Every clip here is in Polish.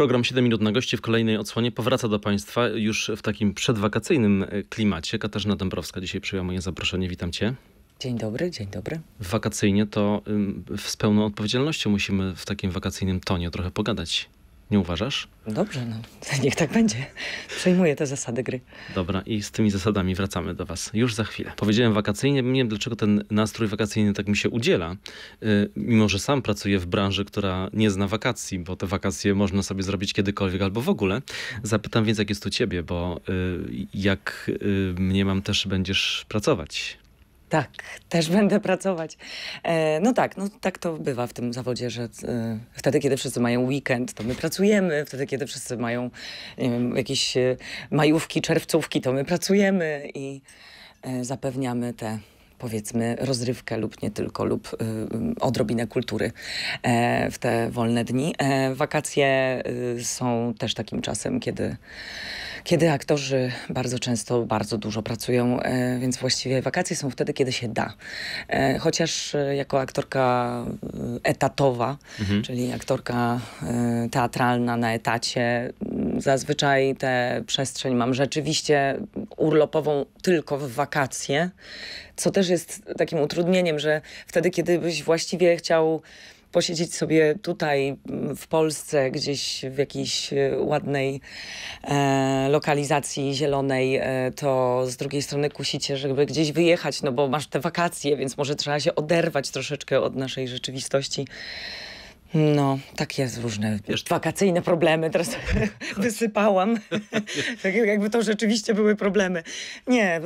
Program 7 minut na gości w kolejnej odsłonie powraca do Państwa już w takim przedwakacyjnym e, klimacie. Katarzyna Dąbrowska dzisiaj przyjęła moje zaproszenie. Witam Cię. Dzień dobry, dzień dobry. Wakacyjnie to z pełną odpowiedzialnością musimy w takim wakacyjnym tonie trochę pogadać. Nie uważasz? Dobrze, no. Niech tak będzie. Przejmuję te zasady gry. Dobra, i z tymi zasadami wracamy do Was już za chwilę. Powiedziałem wakacyjnie, nie wiem dlaczego ten nastrój wakacyjny tak mi się udziela, y, mimo że sam pracuję w branży, która nie zna wakacji, bo te wakacje można sobie zrobić kiedykolwiek albo w ogóle. Zapytam więc, jak jest u Ciebie, bo y, jak y, mnie mam też będziesz pracować tak, też będę pracować. E, no tak, no tak to bywa w tym zawodzie, że e, wtedy, kiedy wszyscy mają weekend, to my pracujemy, wtedy, kiedy wszyscy mają wiem, jakieś e, majówki, czerwcówki, to my pracujemy i zapewniamy te powiedzmy rozrywkę lub nie tylko, lub y, odrobinę kultury e, w te wolne dni. E, wakacje y, są też takim czasem, kiedy kiedy aktorzy bardzo często bardzo dużo pracują, e, więc właściwie wakacje są wtedy, kiedy się da. E, chociaż e, jako aktorka etatowa, mhm. czyli aktorka teatralna na etacie, zazwyczaj tę przestrzeń mam rzeczywiście urlopową tylko w wakacje, co też jest takim utrudnieniem, że wtedy, kiedy byś właściwie chciał posiedzieć sobie tutaj mm, w Polsce, gdzieś w jakiejś e, ładnej e, lokalizacji zielonej, e, to z drugiej strony kusicie, żeby gdzieś wyjechać, no bo masz te wakacje, więc może trzeba się oderwać troszeczkę od naszej rzeczywistości. No, tak jest, różne Wiesz, wakacyjne problemy, teraz wysypałam, tak jakby to rzeczywiście były problemy. Nie,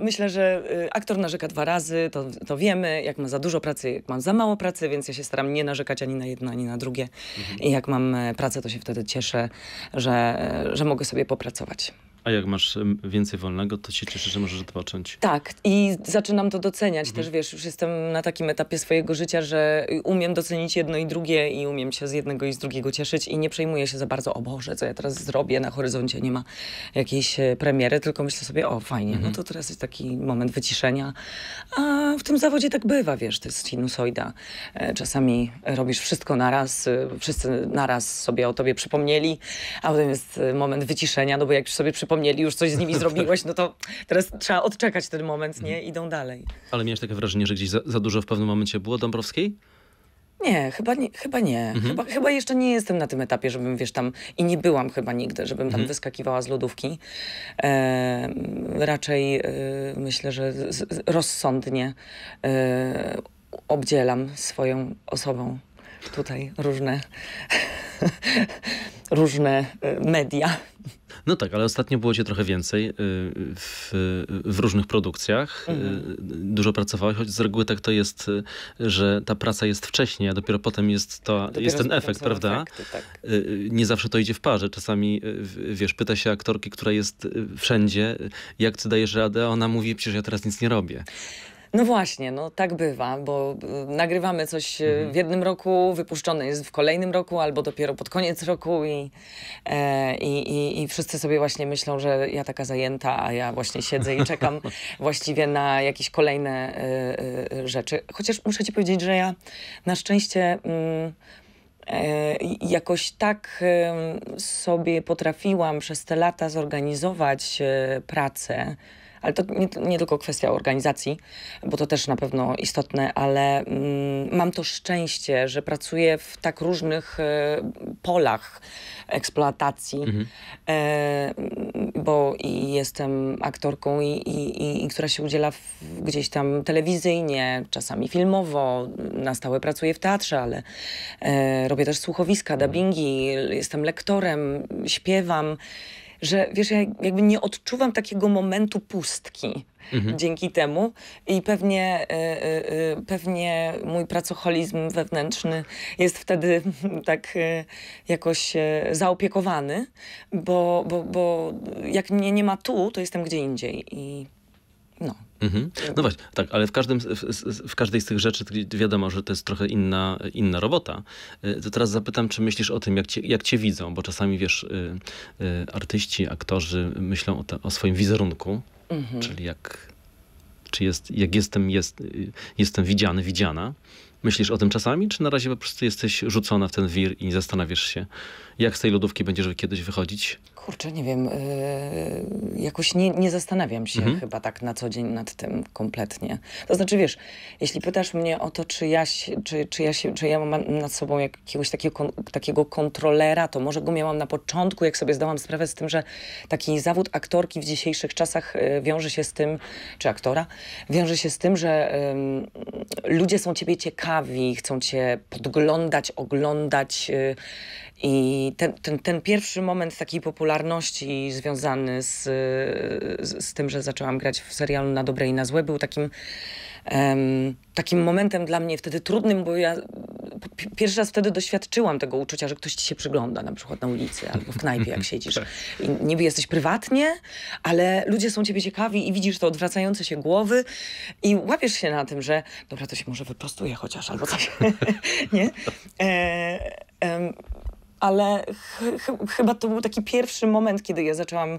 myślę, że y, aktor narzeka dwa razy, to, to wiemy, jak ma za dużo pracy, jak mam za mało pracy, więc ja się staram nie narzekać ani na jedno, ani na drugie. Mhm. I jak mam e, pracę, to się wtedy cieszę, że, e, że mogę sobie popracować. A jak masz więcej wolnego, to się cieszę, że możesz odpocząć. Tak, i zaczynam to doceniać mhm. też, wiesz, już jestem na takim etapie swojego życia, że y, umiem docenić jedno i drugie i umiem się z jednego i z drugiego cieszyć i nie przejmuję się za bardzo, o Boże, co ja teraz zrobię, na horyzoncie nie ma jakiejś e, premiery, tylko myślę sobie, o fajnie, no mhm. no to teraz jest taki moment wyciszenia. A w tym zawodzie tak bywa, wiesz, to jest sinusoida. E, czasami robisz wszystko naraz, y, wszyscy naraz sobie o tobie przypomnieli, a potem jest y, moment wyciszenia, no bo jak już sobie przypomnieli, przypomnieli, już coś z nimi zrobiłeś, no to teraz trzeba odczekać ten moment, nie? Mhm. Idą dalej. Ale miałeś takie wrażenie, że gdzieś za, za dużo w pewnym momencie było Dąbrowskiej? Nie, chyba nie. Chyba, nie. Mhm. Chyba, chyba jeszcze nie jestem na tym etapie, żebym wiesz tam i nie byłam chyba nigdy, żebym tam mhm. wyskakiwała z lodówki. E, raczej e, myślę, że z, z, rozsądnie e, obdzielam swoją osobą tutaj różne, różne y, media. No tak, ale ostatnio było cię trochę więcej y, w, w różnych produkcjach. Y, mhm. Dużo pracowałeś, choć z reguły tak to jest, y, że ta praca jest wcześniej, a dopiero potem jest, to, dopiero jest ten efekt, prawda? Efekty, tak. Nie zawsze to idzie w parze. Czasami, wiesz, pyta się aktorki, która jest wszędzie, jak ty dajesz radę, a ona mówi, przecież ja teraz nic nie robię. No właśnie, no tak bywa, bo y, nagrywamy coś y, mhm. w jednym roku, wypuszczone jest w kolejnym roku albo dopiero pod koniec roku i, e, i, i wszyscy sobie właśnie myślą, że ja taka zajęta, a ja właśnie siedzę i czekam właściwie na jakieś kolejne y, y, y, rzeczy. Chociaż muszę ci powiedzieć, że ja na szczęście... Mm, e, jakoś tak sobie potrafiłam przez te lata zorganizować e, pracę, ale to nie, nie tylko kwestia organizacji, bo to też na pewno istotne, ale mm, mam to szczęście, że pracuję w tak różnych y, polach eksploatacji, mhm. y, bo i jestem aktorką, i, i, i, i która się udziela w, gdzieś tam telewizyjnie, czasami filmowo, na stałe pracuję w teatrze, ale y, robię też słuchowiska, mhm. dubbingi, jestem lektorem, śpiewam że wiesz, ja jakby nie odczuwam takiego momentu pustki. Mhm. Dzięki temu i pewnie, y, y, pewnie mój pracocholizm wewnętrzny jest wtedy tak y, jakoś zaopiekowany, bo, bo, bo jak mnie nie ma tu, to jestem gdzie indziej. I... No. Mhm. No właśnie, tak, ale w, każdym, w, w, każdej z tych rzeczy wiadomo, że to jest trochę inna, inna robota. E, to teraz zapytam, czy myślisz o tym, jak cię, jak cię widzą, bo czasami wiesz, y, y, artyści, aktorzy myślą o, te, o swoim wizerunku, mhm. czyli jak, czy jest, jak jestem, jest, jestem widziany, widziana. Myślisz o tym czasami, czy na razie po prostu jesteś rzucona w ten wir i nie zastanawiasz się, jak z tej lodówki będziesz kiedyś wychodzić? Kurczę, nie wiem, yy, jakoś nie, nie zastanawiam się mhm. chyba tak na co dzień nad tym kompletnie. To znaczy, wiesz, jeśli pytasz mnie o to, czy ja, czy, czy ja, się, czy ja mam nad sobą jakiegoś takiego, takiego kontrolera, to może go miałam na początku, jak sobie zdałam sprawę z tym, że taki zawód aktorki w dzisiejszych czasach e, wiąże się z tym, czy aktora, wiąże się z tym, że yy, ludzie są ciebie ciekawi, chcą cię podglądać, oglądać, yy, i ten, ten, ten pierwszy moment takiej popularności związany z, z, z, tym, że zaczęłam grać w serialu Na dobre i na złe, był takim, um, takim momentem dla mnie wtedy trudnym, bo ja pierwszy raz wtedy doświadczyłam tego uczucia, że ktoś ci się przygląda, na przykład na ulicy albo w knajpie, jak siedzisz. Tak. I niby jesteś prywatnie, ale ludzie są ciebie ciekawi i widzisz te odwracające się głowy i łapiesz się na tym, że dobra, to się może wyprostuje chociaż albo coś. nie? E, e, ale ch chyba to był taki pierwszy moment, kiedy ja zaczęłam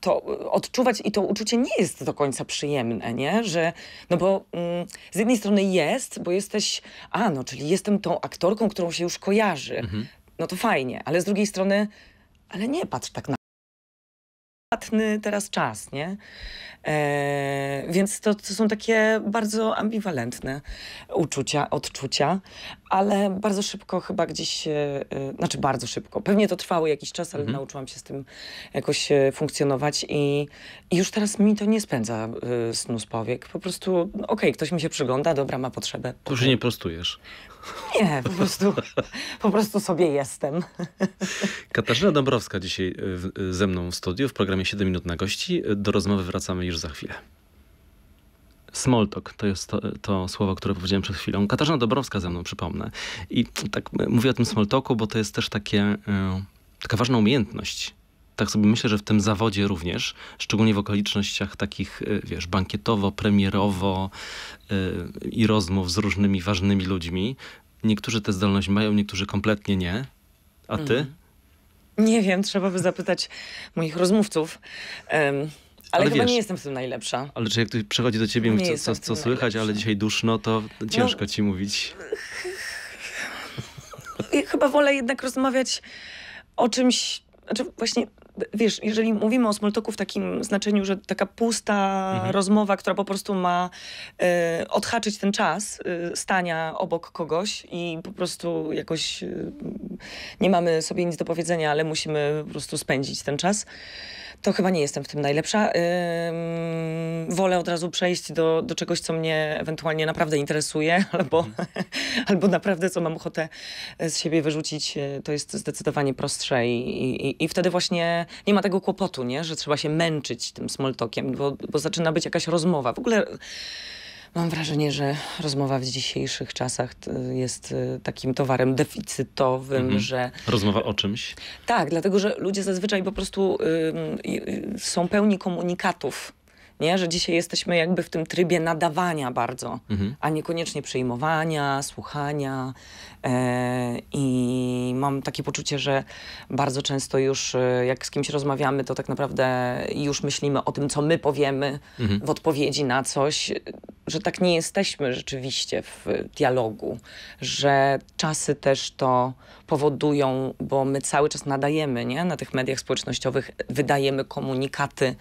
to odczuwać i to uczucie nie jest do końca przyjemne, nie? Że, no bo mm, z jednej strony jest, bo jesteś, a no, czyli jestem tą aktorką, którą się już kojarzy. Mhm. No to fajnie, ale z drugiej strony, ale nie patrz tak na delikatny teraz czas, nie? E, więc to, to są takie bardzo ambiwalentne uczucia, odczucia, ale bardzo szybko chyba gdzieś, e, znaczy bardzo szybko, pewnie to trwało jakiś czas, ale mhm. nauczyłam się z tym jakoś e, funkcjonować i, i już teraz mi to nie spędza e, snu z powiek. Po prostu, no okej, okay, ktoś mi się przygląda, dobra, ma potrzebę. Już nie prostujesz. Nie, po prostu, po prostu sobie jestem. Katarzyna Dąbrowska dzisiaj e, e, ze mną w studiu w programie 7 minut na gości. Do rozmowy wracamy już za chwilę. Smalltalk to jest to, e, to, słowo, które powiedziałem przed chwilą. Katarzyna Dąbrowska ze mną, przypomnę. I tak mówię o tym smoltoku, bo to jest też takie, taka ważna umiejętność tak sobie myślę, że w tym zawodzie również, szczególnie w okolicznościach takich, y, wiesz, bankietowo, premierowo yy, i rozmów z różnymi ważnymi ludźmi, niektórzy tę zdolność mają, niektórzy kompletnie nie. A ty? Mm. Nie wiem, trzeba by zapytać moich rozmówców. Um. Ale, ale chyba wiesz, nie jestem w tym najlepsza. Ale czy jak ktoś przychodzi do ciebie i mówi, co, co, co słychać, najlepsza. ale dzisiaj duszno, to no. ciężko no, ci mówić. chyba wolę jednak rozmawiać o czymś, znaczy właśnie wiesz, jeżeli mówimy o smoltoku w takim znaczeniu, że taka pusta mhm. rozmowa, która po prostu ma y, odhaczyć ten czas e, stania obok kogoś i po prostu jakoś e, nie mamy sobie nic do powiedzenia, ale musimy po prostu spędzić ten czas to chyba nie jestem w tym najlepsza. Ym, wolę od razu przejść do, do czegoś, co mnie ewentualnie naprawdę interesuje, albo, mhm. albo naprawdę co mam ochotę z siebie wyrzucić. Y, to jest zdecydowanie prostsze i, i, i wtedy właśnie nie ma tego kłopotu, nie? że trzeba się męczyć tym smoltokiem, bo, bo zaczyna być jakaś rozmowa. W ogóle Mam wrażenie, że rozmowa w dzisiejszych czasach e, jest e, takim towarem deficytowym, mhm. że... Rozmowa o czymś? Tak, dlatego, że ludzie zazwyczaj po prostu yy, są pełni komunikatów. Nie? Że dzisiaj jesteśmy jakby w tym trybie nadawania bardzo, mhm. a niekoniecznie przyjmowania, słuchania, E, I mam takie poczucie, że bardzo często już e, jak z kimś rozmawiamy, to tak naprawdę już myślimy o tym, co my powiemy mhm. w odpowiedzi na coś, że tak nie jesteśmy rzeczywiście w dialogu, że czasy też to powodują, bo my cały czas nadajemy, nie? Na tych mediach społecznościowych wydajemy komunikaty.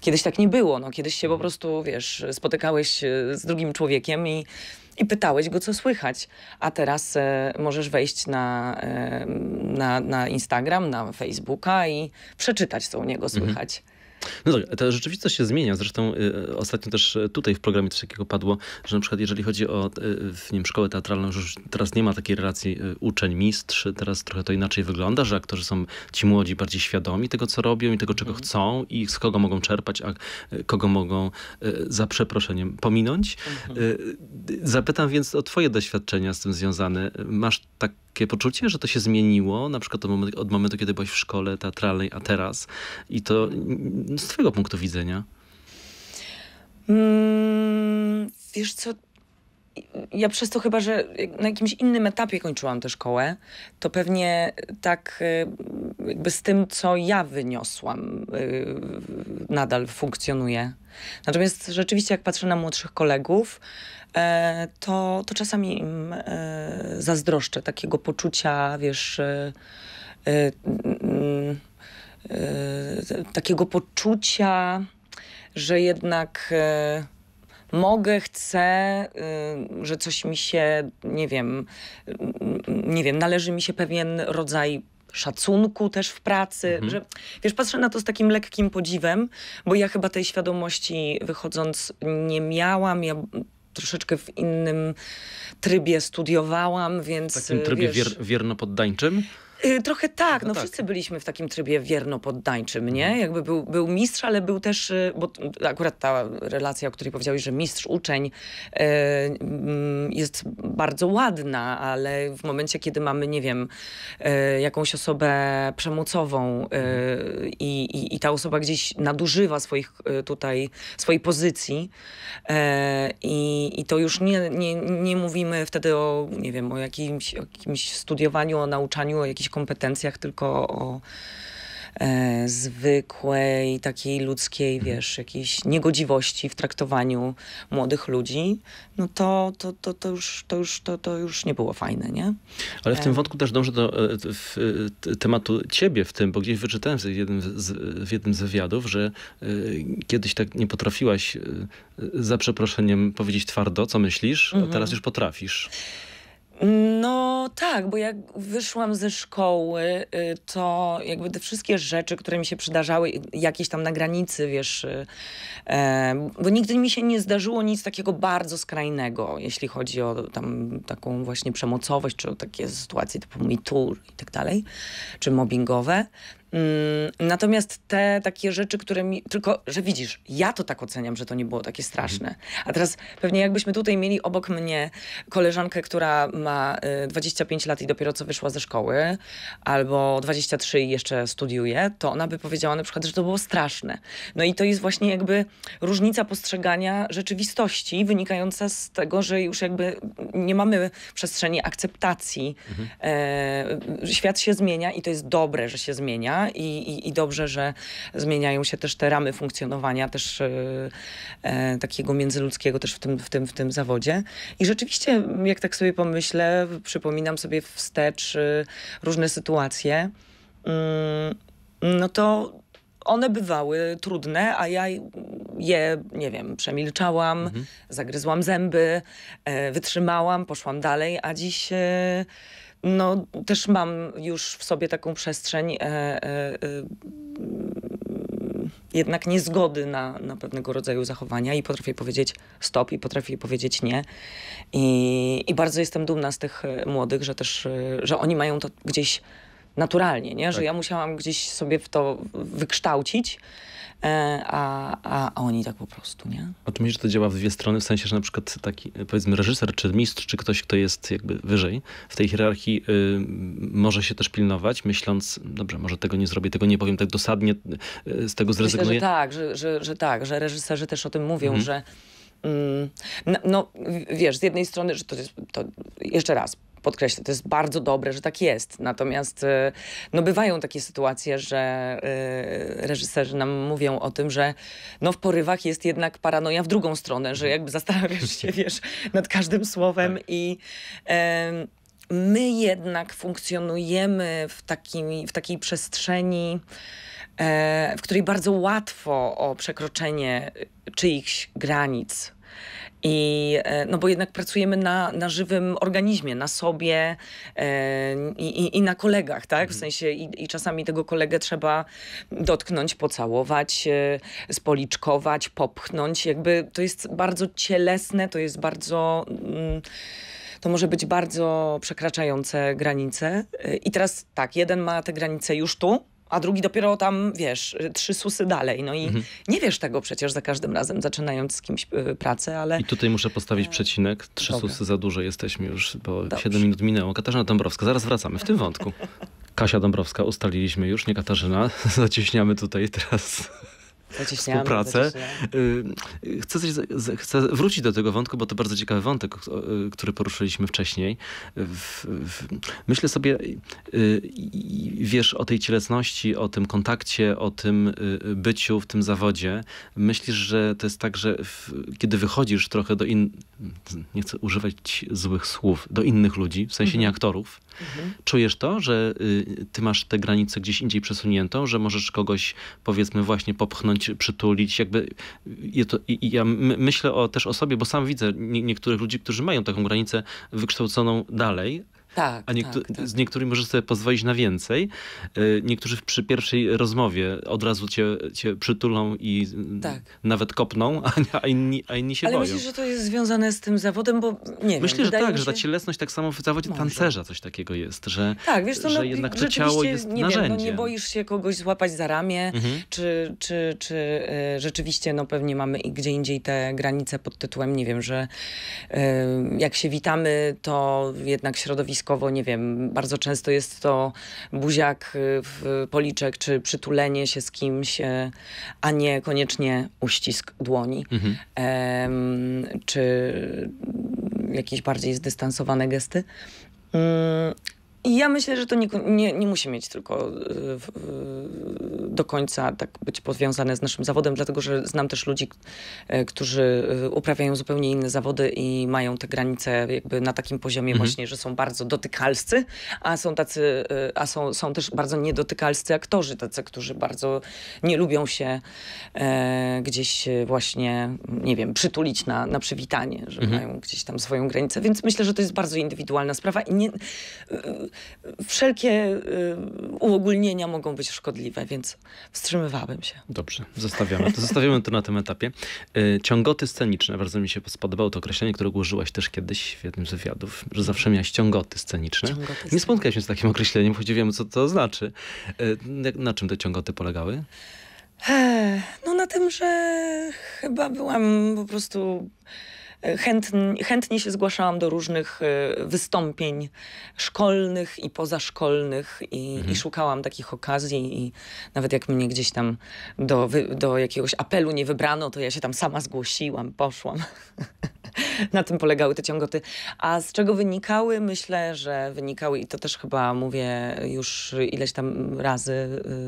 Kiedyś tak nie było, no kiedyś się po mhm. prostu, wiesz, spotykałeś e, z drugim człowiekiem i i pytałeś go, co słychać. A teraz e, możesz wejść na, e, na, na Instagram, na Facebooka i przeczytać, co u niego mhm. słychać. No tak, ta rzeczywistość się zmienia. Zresztą y, y ostatnio też y, tutaj w programie coś takiego padło, że na przykład jeżeli chodzi o y, w, nim szkołę teatralną, już teraz nie ma takiej relacji y, uczeń-mistrz, teraz trochę to inaczej wygląda, że aktorzy są ci młodzi bardziej świadomi tego, co robią i tego, czego mhm. chcą i z kogo mogą czerpać, a kogo mogą y, za przeproszeniem pominąć. Mhm. Zapytam więc o twoje doświadczenia z tym związane. Masz tak takie poczucie, że to się zmieniło, na przykład od momentu, kiedy byłaś w szkole teatralnej, a teraz? I to mm, z twojego punktu widzenia? Mm, wiesz co, ja przez to chyba, że na jakimś innym etapie kończyłam tę szkołę, to pewnie tak y, jakby z tym, co ja wyniosłam, y, nadal funkcjonuje. Natomiast rzeczywiście, jak patrzę na młodszych kolegów, E, to, to czasami im mm, e, zazdroszczę takiego poczucia, wiesz, e, mm, takiego poczucia, że jednak mogę, chcę, że coś mi się, nie wiem, mm, nie wiem, należy mi się pewien rodzaj szacunku też w pracy, mhm. że wiesz, patrzę na to z takim lekkim podziwem, bo ja chyba tej świadomości wychodząc nie miałam, ja troszeczkę w innym trybie studiowałam, więc... W takim trybie wier wiernopoddańczym? Y, trochę tak, no, no tak. wszyscy byliśmy w takim trybie wierno-poddańczym, nie? Mhm. Jakby był, był mistrz, ale był też, y, bo akurat ta relacja, o której powiedziałeś, że mistrz-uczeń y, mm, jest bardzo ładna, ale w momencie, kiedy mamy, nie wiem, jakąś osobę przemocową mhm. i, i, i ta osoba gdzieś nadużywa swoich tutaj, swojej pozycji i, i to już nie, nie, nie mówimy wtedy o, nie wiem, o jakimś, jakimś studiowaniu, o nauczaniu, o jakichś kompetencjach, tylko o e, zwykłej, takiej ludzkiej, mhm. wiesz, jakiejś niegodziwości w traktowaniu młodych ludzi, no to, to, to, to, już, to, już, to, to już nie było fajne, nie? Ale w tym e. wątku też dążę do e, w, e, tematu ciebie w tym, bo gdzieś wyczytałem w jednym z, w jednym z wywiadów, że y, kiedyś tak nie potrafiłaś y, za przeproszeniem powiedzieć twardo, co myślisz, a mhm. teraz już potrafisz. No tak, bo jak wyszłam ze szkoły, y, to jakby te wszystkie rzeczy, które mi się przydarzały jakieś tam na granicy, wiesz, y, e, bo nigdy mi się nie zdarzyło nic takiego bardzo skrajnego, jeśli chodzi o tam taką właśnie przemocowość, czy o takie sytuacje typu MeToo i tak dalej, czy mobbingowe. Mm, natomiast te takie rzeczy, które mi. Tylko, że widzisz, ja to tak oceniam, że to nie było takie straszne. A teraz pewnie jakbyśmy tutaj mieli obok mnie koleżankę, która ma 25 y, lat i dopiero co wyszła ze szkoły, albo 23 i jeszcze studiuje, to ona by powiedziała na przykład, że to było straszne. No i to jest właśnie jakby różnica postrzegania rzeczywistości wynikająca z tego, że już jakby nie mamy przestrzeni akceptacji. Mhm. E, świat się zmienia i to jest dobre, że się zmienia i, i, i dobrze, że zmieniają się też te ramy funkcjonowania też e, e, takiego międzyludzkiego też w tym, w, tym, w tym zawodzie. I rzeczywiście, jak tak sobie pomyślę, przypominam sobie wstecz e, różne sytuacje, mm, no to one bywały trudne, a ja je, nie wiem, przemilczałam, mhm. zagryzłam zęby, e, wytrzymałam, poszłam dalej, a dziś no, też mam już w sobie taką przestrzeń e, e, e, jednak niezgody na, na pewnego rodzaju zachowania i potrafię powiedzieć stop i potrafię powiedzieć nie. I, I bardzo jestem dumna z tych e, młodych, że też, e, że oni mają to gdzieś naturalnie, nie? że tak. ja musiałam gdzieś sobie w to wykształcić E, a, a oni tak po prostu, nie? A czy myślisz, że to działa w dwie strony, w sensie, że na przykład taki, powiedzmy, reżyser, czy mistrz, czy ktoś, kto jest jakby wyżej w tej hierarchii, y, może się też pilnować, myśląc, dobrze, może tego nie zrobię, tego nie powiem tak dosadnie, y, z tego zrezygnuję? Myślę, że tak, że, że, że tak, że reżyserzy też o tym mówią, mhm. że mm, no, no wiesz, z jednej strony, że to jest, to jeszcze raz, podkreślę, to jest bardzo dobre, że tak jest. Natomiast y, no, bywają takie sytuacje, że y, reżyserzy nam mówią o tym, że no, w porywach jest jednak paranoja w drugą stronę, że jakby zastanawiasz się, wiesz, nad każdym słowem tak. i my jednak funkcjonujemy w, takim, w takiej przestrzeni, e, w której bardzo łatwo o przekroczenie czyichś granic i, e, no bo jednak pracujemy na, na żywym organizmie, na sobie e, i, i, i na kolegach, tak? W mhm. sensie i, i czasami tego kolegę trzeba dotknąć, pocałować, e, spoliczkować, popchnąć. Jakby to jest bardzo cielesne, to jest bardzo... Mm, to może być bardzo przekraczające granice. I teraz tak, jeden ma te granice już tu, a drugi dopiero tam, wiesz, y, trzy susy dalej. No i mhm. nie wiesz tego przecież za każdym razem, zaczynając z kimś y, pracę, ale... I tutaj muszę postawić e, przecinek. Trzy Dobra. susy za dużo jesteśmy już, bo siedem minut minęło. Katarzyna Dąbrowska, zaraz wracamy w tym wątku. Kasia Dąbrowska, ustaliliśmy już, nie Katarzyna. Zacieśniamy tutaj teraz współpracę. Y, chcę, coś, chcę wrócić do tego wątku, bo to bardzo ciekawy wątek, który poruszyliśmy wcześniej. myślę sobie, y, wiesz o tej cielesności, o tym kontakcie, o tym y, byciu w tym zawodzie. Myślisz, że to jest tak, że kiedy wychodzisz trochę do in... nie chcę używać złych słów, do innych ludzi, w sensie mhm. nie aktorów, mhm. czujesz to, że ty masz tę granicę gdzieś indziej przesuniętą, że możesz kogoś powiedzmy właśnie popchnąć przytulić, jakby ja, to, ja myślę o, też o sobie, bo sam widzę niektórych ludzi, którzy mają taką granicę wykształconą dalej, tak, a niektó tak, tak. z niektórymi możesz sobie pozwolić na więcej. E, niektórzy przy pierwszej rozmowie od razu cię, cię przytulą i tak. nawet kopną, a, a, inni, a inni się Ale boją. Ale myślisz, że to jest związane z tym zawodem, bo nie Myślę, wiem, że tak, się... że ta cielesność tak samo w zawodzie Może. tancerza coś takiego jest, że, tak, wiesz że no, jednak to ciało jest nie narzędzie. Wiem, no nie boisz się kogoś złapać za ramię, mhm. czy, czy, czy e, rzeczywiście no pewnie mamy gdzie indziej te granice pod tytułem, nie wiem, że e, jak się witamy, to jednak środowisko środowiskowo, nie wiem, bardzo często jest to buziak y, w policzek, czy przytulenie się z kimś, y, a nie koniecznie uścisk dłoni, mhm. czy jakieś bardziej zdystansowane gesty. Mm, i ja myślę, że to nie, nie, nie musi mieć tylko y, w, w, y, do końca tak być powiązane z naszym zawodem, dlatego że znam też ludzi, e, którzy y, uprawiają zupełnie inne zawody i mają te granice jakby na takim poziomie mhm. właśnie, że są bardzo dotykalscy, a są tacy, a są, są też bardzo niedotykalscy aktorzy, tacy, którzy bardzo nie lubią się e, gdzieś właśnie, nie wiem, przytulić na, na przywitanie, że mhm. mają gdzieś tam swoją granicę, więc myślę, że to jest bardzo indywidualna sprawa i nie wszelkie y, uogólnienia mogą być szkodliwe, więc wstrzymywałem się. Dobrze, zostawiamy to, zostawiamy to na tym etapie. Y, ciągoty sceniczne, bardzo mi się spodobało to określenie, które użyłaś też kiedyś w jednym z wywiadów, że zawsze miałaś ciągoty sceniczne. Ciągoty Nie spotkałem się z takim określeniem, choć wiemy, co to znaczy. Y, na czym te ciągoty polegały? No na tym, że chyba byłam po prostu chętnie, chętnie się zgłaszałam do różnych e, wystąpień szkolnych i pozaszkolnych i, mhm. i szukałam takich okazji i nawet jak mnie gdzieś tam do, do jakiegoś apelu nie wybrano, to ja się tam sama zgłosiłam, poszłam. na tym polegały te ciągoty. A z czego wynikały? Myślę, że wynikały i to też chyba mówię już ileś tam razy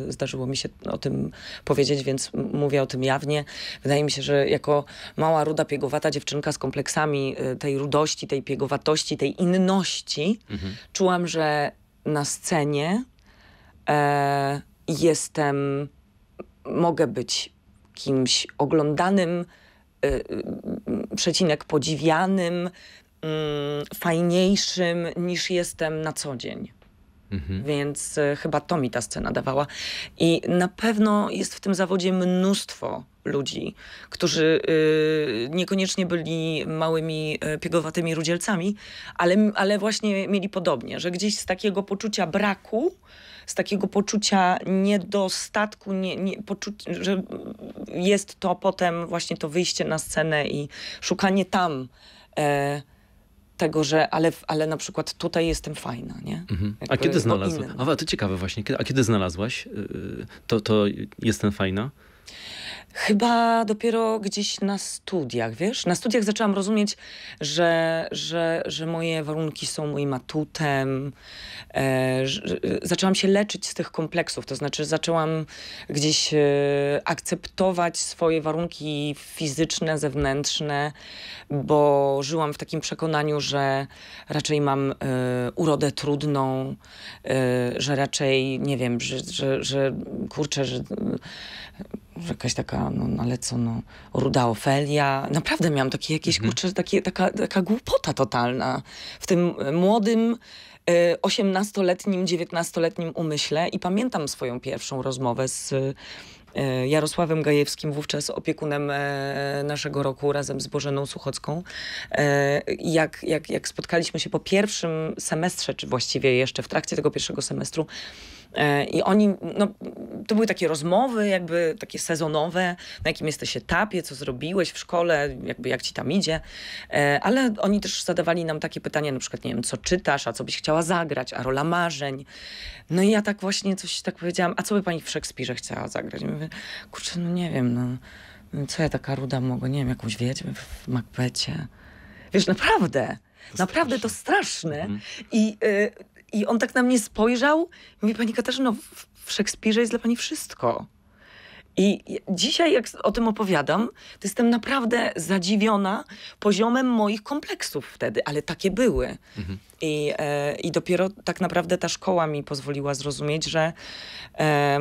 y, zdarzyło mi się o tym powiedzieć, więc mówię o tym jawnie. Wydaje mi się, że jako mała, ruda, piegowata dziewczynka z kompleksami y, tej rudości, tej piegowatości, tej inności, mhm. czułam, że na scenie e, jestem, mogę być kimś oglądanym, y, przecinek, podziwianym, mm, fajniejszym niż jestem na co dzień. Mhm. Więc e, chyba to mi ta scena dawała. I na pewno jest w tym zawodzie mnóstwo ludzi, którzy y, niekoniecznie byli małymi y, piegowatymi rudzielcami, ale, ale właśnie mieli podobnie, że gdzieś z takiego poczucia braku z takiego poczucia niedostatku, nie, nie, poczu- że jest to potem właśnie to wyjście na scenę i szukanie tam e, tego, że ale, ale na przykład tutaj jestem fajna, nie? Mhm. A kiedy znalazłaś? A to ciekawe właśnie, a kiedy znalazłaś y, to, to jestem fajna? Chyba dopiero gdzieś na studiach, wiesz? Na studiach zaczęłam rozumieć, że, że, że moje warunki są moim atutem. E, zaczęłam się leczyć z tych kompleksów, to znaczy zaczęłam gdzieś e, akceptować swoje warunki fizyczne, zewnętrzne, bo żyłam w takim przekonaniu, że raczej mam e, urodę trudną, e, że raczej, nie wiem, że, że, że kurczę, że jakaś taka, no ale co, no, ruda Ofelia. Naprawdę miałam takie jakieś, mhm. kurczę, takie, taka, taka głupota totalna w tym młodym, e, osiemnastoletnim dziewiętnastoletnim umyśle. I pamiętam swoją pierwszą rozmowę z e, Jarosławem Gajewskim, wówczas opiekunem e, naszego roku razem z Bożeną Suchocką. Jak, jak, jak spotkaliśmy się po pierwszym semestrze, czy właściwie jeszcze w trakcie tego pierwszego semestru, E, I oni, no, to były takie rozmowy, jakby takie sezonowe, na jakim jesteś etapie, co zrobiłeś w szkole, jakby jak ci tam idzie. E, ale oni też zadawali nam takie pytania, na przykład, nie wiem, co czytasz, a co byś chciała zagrać, a rola marzeń. No i ja tak właśnie coś tak powiedziałam, a co by pani w Szekspirze chciała zagrać? I mówię, kurczę, no nie wiem, no, co ja taka ruda mogę, nie wiem, jakąś wiedźmę w Macbecie. Wiesz, naprawdę. To naprawdę straszne. to straszne. Mhm. I y, i on tak na mnie spojrzał i mówi, pani Katarzyno, w, Szekspirze jest dla pani wszystko. I dzisiaj, jak o tym opowiadam, to jestem naprawdę zadziwiona poziomem moich kompleksów wtedy, ale takie były. Mhm. I, e, I dopiero tak naprawdę ta szkoła mi pozwoliła zrozumieć, że, e,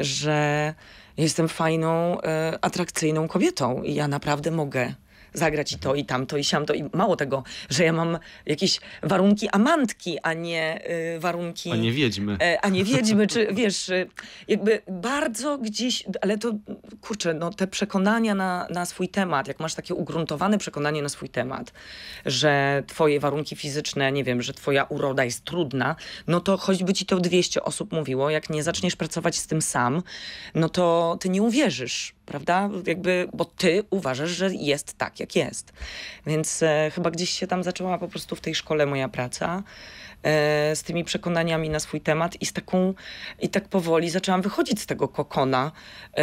że jestem fajną, e, atrakcyjną kobietą i ja naprawdę mogę zagrać i to, i tamto, i siamto. I mało tego, że ja mam jakieś warunki amantki, a nie y, warunki... A nie wiedźmy. E, a nie wiedźmy, czy wiesz, y, jakby bardzo gdzieś... Ale to, kurczę, no te przekonania na, na swój temat, jak masz takie ugruntowane przekonanie na swój temat, że twoje warunki fizyczne, nie wiem, że twoja uroda jest trudna, no to choćby ci to 200 osób mówiło, jak nie zaczniesz pracować z tym sam, no to ty nie uwierzysz prawda? Jakby, bo ty uważasz, że jest tak, jak jest. Więc e, chyba gdzieś się tam zaczęła po prostu w tej szkole moja praca e, z tymi przekonaniami na swój temat i z taką, i tak powoli zaczęłam wychodzić z tego kokona e,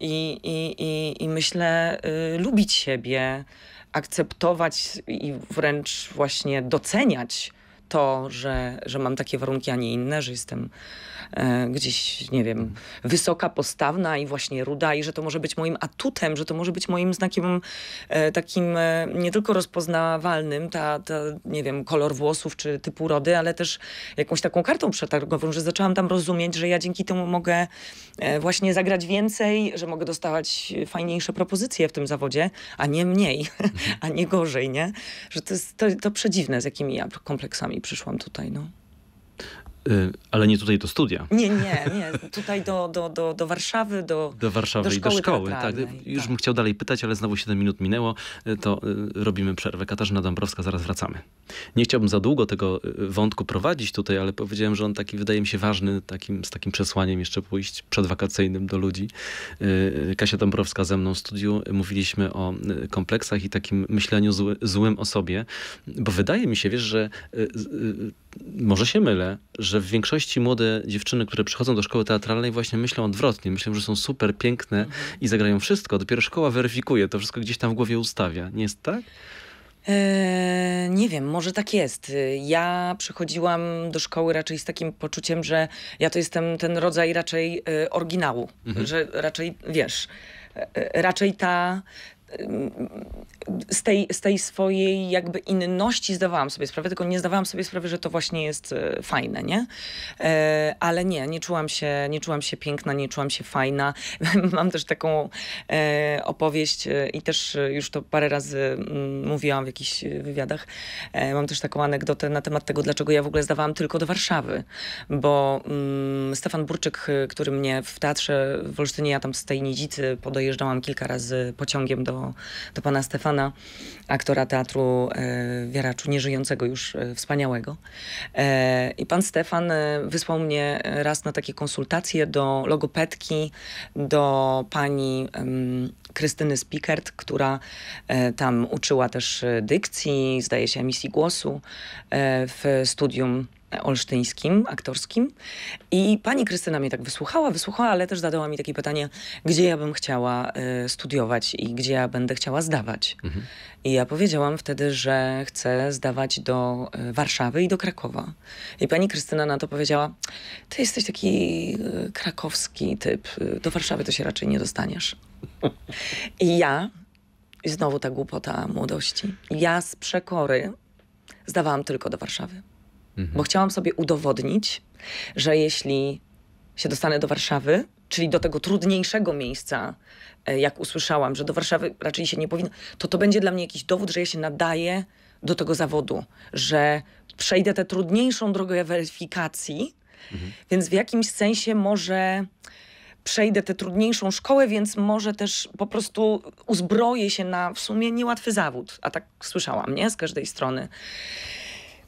i, i, i, i myślę e, lubić siebie, akceptować i wręcz właśnie doceniać to, że, że mam takie warunki, a nie inne, że jestem E, gdzieś, nie wiem, wysoka, postawna i właśnie ruda i że to może być moim atutem, że to może być moim znakiem e, takim e, nie tylko rozpoznawalnym, ta, ta, nie wiem, kolor włosów czy typu rody ale też jakąś taką kartą przetargową, że zaczęłam tam rozumieć, że ja dzięki temu mogę właśnie zagrać więcej, że mogę dostawać fajniejsze propozycje w tym zawodzie, a nie mniej, a nie gorzej, nie? Że to jest to, to przedziwne, z jakimi ja kompleksami przyszłam tutaj, no. Y, ale nie tutaj do studia. Nie, nie, nie. Tutaj do, do, do, do Warszawy, do Do Warszawy do i do szkoły. Tak. Już tak. bym chciał dalej pytać, ale znowu 7 minut minęło, y, to y, robimy przerwę. Katarzyna Dąbrowska, zaraz wracamy. Nie chciałbym za długo tego wątku prowadzić tutaj, ale powiedziałem, że on taki wydaje mi się ważny, takim, z takim przesłaniem jeszcze pójść przedwakacyjnym do ludzi. Kasia Dąbrowska ze mną w studiu. Mówiliśmy o kompleksach i takim myśleniu zły, złym o sobie, bo wydaje mi się, wiesz, że może się mylę, że w większości młode dziewczyny, które przychodzą do szkoły teatralnej, właśnie myślą odwrotnie. Myślą, że są super piękne mhm. i zagrają wszystko. Dopiero szkoła weryfikuje, to wszystko gdzieś tam w głowie ustawia. Nie jest tak? Eee, nie wiem, może tak jest. Ja przychodziłam do szkoły raczej z takim poczuciem, że ja to jestem ten rodzaj raczej e, oryginału, mhm. że raczej wiesz e, e, raczej ta z tej, z tej swojej jakby inności zdawałam sobie sprawę, tylko nie zdawałam sobie sprawy, że to właśnie jest e, fajne, nie? E, ale nie, nie czułam się, nie czułam się piękna, nie czułam się fajna. Mam też taką e, opowieść i też już to parę razy mówiłam w jakichś wywiadach. Mam też taką anegdotę na temat tego, dlaczego ja w ogóle zdawałam tylko do Warszawy, bo mm, Stefan Burczyk, który mnie w teatrze w Olsztynie, ja tam z tej Niedzicy podojeżdżałam kilka razy pociągiem do do, pana Stefana, aktora teatru e, Wieraczu, nieżyjącego już, e, wspaniałego. E, I pan Stefan e, wysłał mnie e, raz na takie konsultacje do logopedki, do pani em, Krystyny Spickert, która e, tam uczyła też dykcji, zdaje się, emisji głosu w studium olsztyńskim, aktorskim. I pani Krystyna mnie tak wysłuchała, wysłuchała, ale też zadała mi takie pytanie, gdzie ja bym chciała y, studiować i gdzie ja będę chciała zdawać. Mhm. I ja powiedziałam wtedy, że chcę zdawać do e, Warszawy i do Krakowa. I pani Krystyna na to powiedziała, ty jesteś taki e, krakowski typ, do Warszawy to się raczej nie dostaniesz. I ja, i znowu ta głupota młodości, ja z przekory zdawałam tylko do Warszawy mhm. bo chciałam sobie udowodnić, że jeśli się dostanę do Warszawy, czyli do tego trudniejszego miejsca, e, jak usłyszałam, że do Warszawy raczej się nie powinno, to to będzie dla mnie jakiś dowód, że ja się nadaję do tego zawodu, że przejdę tę trudniejszą drogę weryfikacji, mhm. więc w jakimś sensie może przejdę tę trudniejszą szkołę, więc może też po prostu uzbroję się na w sumie niełatwy zawód. A tak słyszałam, nie? Z każdej strony.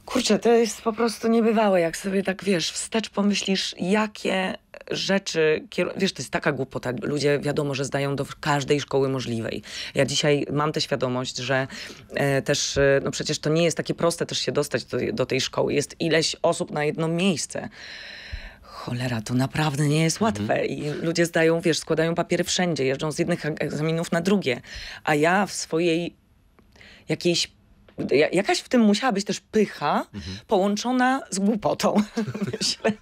Kurczę, to jest po prostu niebywałe, jak sobie tak wiesz, wstecz pomyślisz, jakie rzeczy, wiesz, to jest taka głupota. Ludzie wiadomo, że zdają do każdej szkoły możliwej. Ja dzisiaj mam tę świadomość, że e, też, e, no przecież to nie jest takie proste też się dostać do, do tej szkoły. Jest ileś osób na jedno miejsce cholera, to naprawdę nie jest łatwe. Mhm. I ludzie zdają, wiesz, składają papiery wszędzie, jeżdżą z jednych egzaminów na drugie. A ja w swojej jakiejś Jakaś w tym musiała być też pycha mhm. połączona z głupotą, myślę.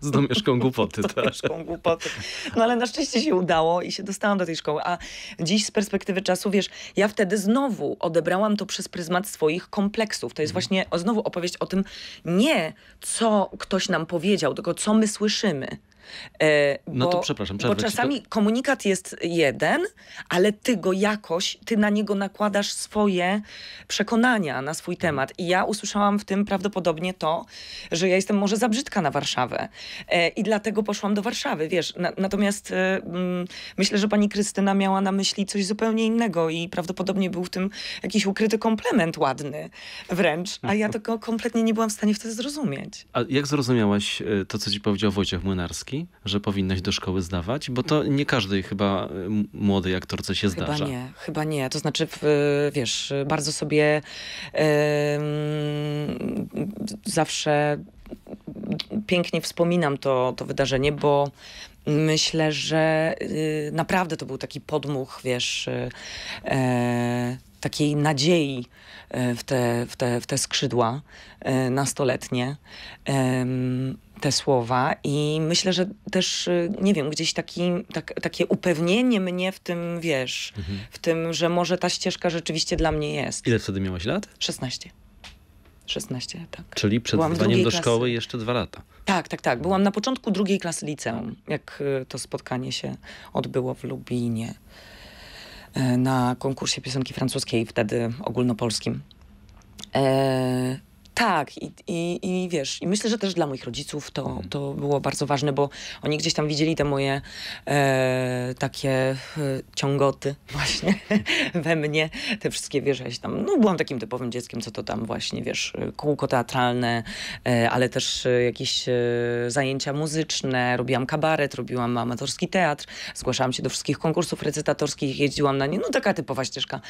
Z domieszką głupoty, Z tak. domieszką tak. głupoty. No ale na szczęście się udało i się dostałam do tej szkoły. A dziś z perspektywy czasu, wiesz, ja wtedy znowu odebrałam to przez pryzmat swoich kompleksów. To jest mhm. właśnie znowu opowieść o tym nie, co ktoś nam powiedział, tylko co my słyszymy. Bo, e, no to przepraszam, Bo czasami to... komunikat jest jeden, ale ty go jakoś, ty na niego nakładasz swoje przekonania na swój mhm. temat. I ja usłyszałam w tym prawdopodobnie to, że ja jestem może za brzydka na Warszawę e, i dlatego poszłam do Warszawy, wiesz. Na, natomiast e, mm, myślę, że pani Krystyna miała na myśli coś zupełnie innego i prawdopodobnie był w tym jakiś ukryty komplement ładny wręcz, a ja tego kompletnie nie byłam w stanie wtedy zrozumieć. A jak zrozumiałaś to, co ci powiedział Wojciech Młynarski? że powinnaś do szkoły zdawać? Bo to nie każdej chyba młodej aktorce się chyba zdarza. Chyba nie, chyba nie. To znaczy, wiesz, bardzo sobie yy, zawsze pięknie wspominam to, to wydarzenie, bo myślę, że y, naprawdę to był taki podmuch, wiesz, y, e, takiej nadziei e, w te, w te, w te skrzydła y, nastoletnie te słowa i myślę, że też, y, nie wiem, gdzieś taki, tak, takie upewnienie mnie w tym, wiesz, mhm. w tym, że może ta ścieżka rzeczywiście dla mnie jest. Ile wtedy miałaś lat? 16. 16, tak. Czyli przed zdaniem do szkoły klasy. jeszcze dwa lata. Tak, tak, tak. Byłam na początku drugiej klasy liceum, jak y, to spotkanie się odbyło w Lubinie y, na konkursie piosenki francuskiej, wtedy ogólnopolskim. E, tak, i, i, i wiesz, i myślę, że też dla moich rodziców to, mhm. to było bardzo ważne, bo oni gdzieś tam widzieli te moje e, takie e, ciągoty właśnie we mnie, te wszystkie, wiesz, ja tam, no byłam takim typowym dzieckiem, co to tam właśnie, wiesz, kółko teatralne, e, ale też e, jakieś e, zajęcia muzyczne, robiłam kabaret, robiłam amatorski teatr, zgłaszałam się do wszystkich konkursów recytatorskich, jeździłam na nie, no taka typowa ścieżka.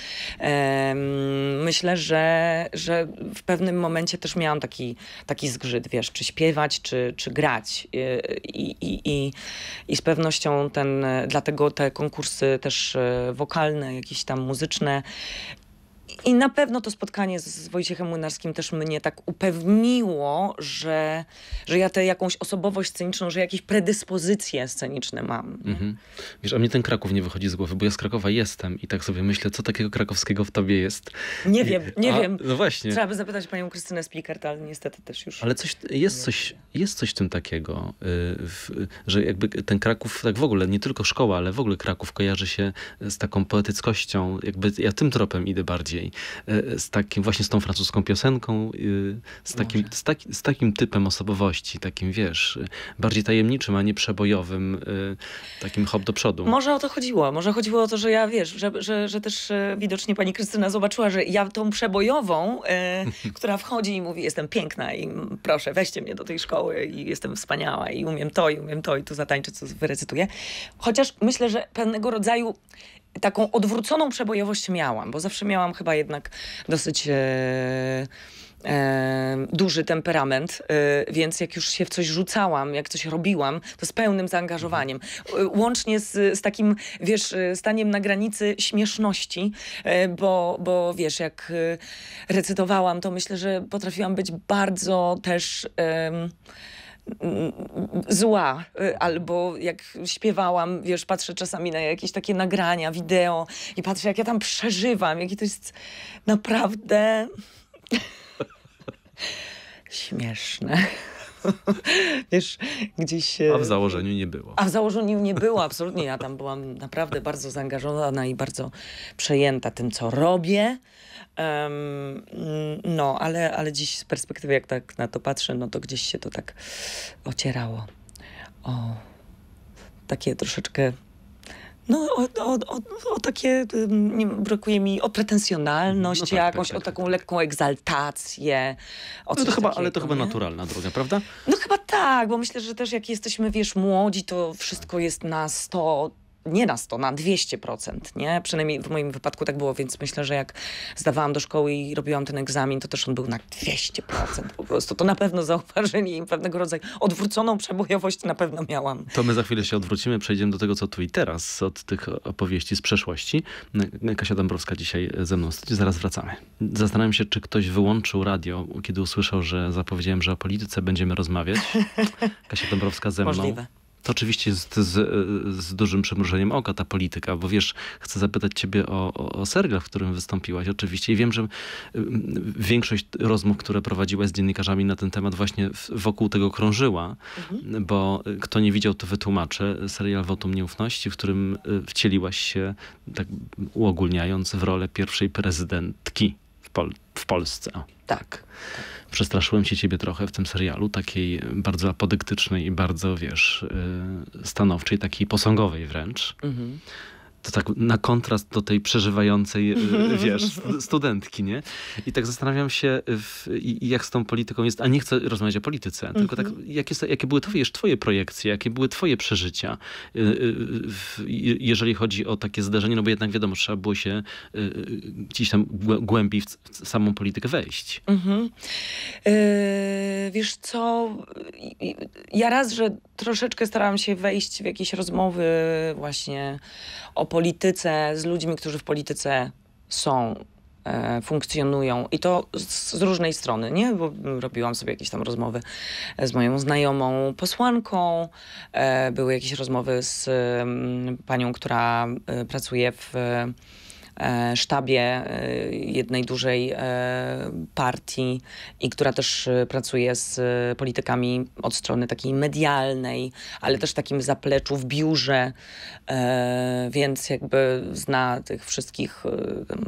myślę, że, że w pewnym momencie momencie też miałam taki, taki zgrzyt, wiesz, czy śpiewać, czy, czy grać. Y, I, i, i, I z pewnością ten, dlatego te konkursy też e, wokalne, jakieś tam muzyczne i na pewno to spotkanie z Wojciechem Młynarskim też mnie tak upewniło, że, że ja tę jakąś osobowość sceniczną, że jakieś predyspozycje sceniczne mam. Mhm. Wiesz, a mnie ten Kraków nie wychodzi z głowy, bo ja z Krakowa jestem i tak sobie myślę, co takiego krakowskiego w tobie jest. Nie wiem, nie a, wiem. No właśnie. Trzeba by zapytać panią Krystynę Splikert, ale niestety też już... Ale coś, jest, coś, jest coś w tym takiego, y, w, że jakby ten Kraków, tak w ogóle, nie tylko szkoła, ale w ogóle Kraków kojarzy się z taką poetyckością, jakby ja tym tropem idę bardziej bardziej e, z takim, właśnie z tą francuską piosenką, y, z takim, z, taki, z takim typem osobowości, takim wiesz, bardziej tajemniczym, a nie przebojowym, y, takim hop do przodu. Może o to chodziło, może chodziło o to, że ja wiesz, że, że, że też e, widocznie pani Krystyna zobaczyła, że ja tą przebojową, e, która wchodzi i mówi, jestem piękna i proszę, weźcie mnie do tej szkoły i jestem wspaniała i umiem to i umiem to i tu zatańczę, co wyrecytuję. Chociaż myślę, że pewnego rodzaju taką odwróconą przebojowość miałam, bo zawsze miałam chyba jednak dosyć. E, e, duży temperament, e, więc jak już się w coś rzucałam, jak coś robiłam, to z pełnym zaangażowaniem. E, łącznie z, z takim, wiesz, e, staniem na granicy śmieszności, bo, bo wiesz, jak recytowałam, to myślę, że potrafiłam być bardzo też zła, y, albo jak śpiewałam, wiesz, patrzę czasami na jakieś takie nagrania, wideo i patrzę, jak ja tam przeżywam, jaki to jest naprawdę śmieszne. Wiesz, gdzieś... Y, A w założeniu nie było. A w założeniu nie było, absolutnie. Ja tam byłam naprawdę bardzo zaangażowana i bardzo przejęta tym, co robię. Um, no, ale, ale dziś z perspektywy, jak tak na to patrzę, no to gdzieś się to tak ocierało. O, takie troszeczkę. No, o, o, o, o takie, nie, brakuje mi, o pretensjonalność no tak, jakąś, tak, tak, o tak, taką tak. lekką egzaltację. no to chyba, takiego, ale to nie? chyba naturalna droga, prawda? No chyba tak, bo myślę, że też jak jesteśmy, wiesz, młodzi, to wszystko jest na 100 nie na 100, na 200%, nie? Przynajmniej w moim wypadku tak było, więc myślę, że jak zdawałam do szkoły i robiłam ten egzamin, to też on był na 200% po prostu. To na pewno zauważyli im pewnego rodzaju odwróconą przebojowość na pewno miałam. To my za chwilę się odwrócimy, przejdziemy do tego, co tu i teraz, od tych opowieści z przeszłości. Kasia Dąbrowska dzisiaj ze mną stoi, zaraz wracamy. Zastanawiam się, czy ktoś wyłączył radio, kiedy usłyszał, że zapowiedziałem, że o polityce będziemy rozmawiać. Kasia Dąbrowska ze mną. Możliwe. To oczywiście jest z, z dużym przymrużeniem oka ta polityka, bo wiesz, chcę zapytać ciebie o, o, serial, w którym wystąpiłaś oczywiście i wiem, że y, większość rozmów, które prowadziłaś z dziennikarzami na ten temat właśnie wokół tego krążyła, mhm. bo kto nie widział, to wytłumaczę. Serial Wotum Nieufności, w którym y, wcieliłaś się, tak uogólniając, w rolę pierwszej prezydentki Pol w Polsce. Tak. Przestraszyłem się ciebie trochę w tym serialu, takiej bardzo apodyktycznej i bardzo, wiesz, y, stanowczej, takiej posągowej wręcz. Mhm to tak na kontrast do tej przeżywającej, e, wiesz, studentki, nie? I tak zastanawiam się, w, jak z tą polityką jest, a nie chcę rozmawiać o polityce, tylko tak, mhm. jakie, jakie były twoje, twoje projekcje, jakie były twoje przeżycia, e, e, jeżeli chodzi o takie zdarzenie, no bo jednak wiadomo, trzeba było się gdzieś tam głębiej w samą politykę wejść. Mhm. Yy, wiesz co, ja raz, że troszeczkę starałam się wejść w jakieś rozmowy właśnie o polityce z ludźmi, którzy w polityce są, e, funkcjonują i to z, różnej strony, nie? Bo robiłam sobie jakieś tam rozmowy z moją znajomą posłanką, e, były jakieś rozmowy z mm, panią, która e, pracuje w E, sztabie e, jednej dużej e, partii i która też pracuje z politykami od strony takiej medialnej, ale też takim zapleczu w biurze, więc jakby zna tych wszystkich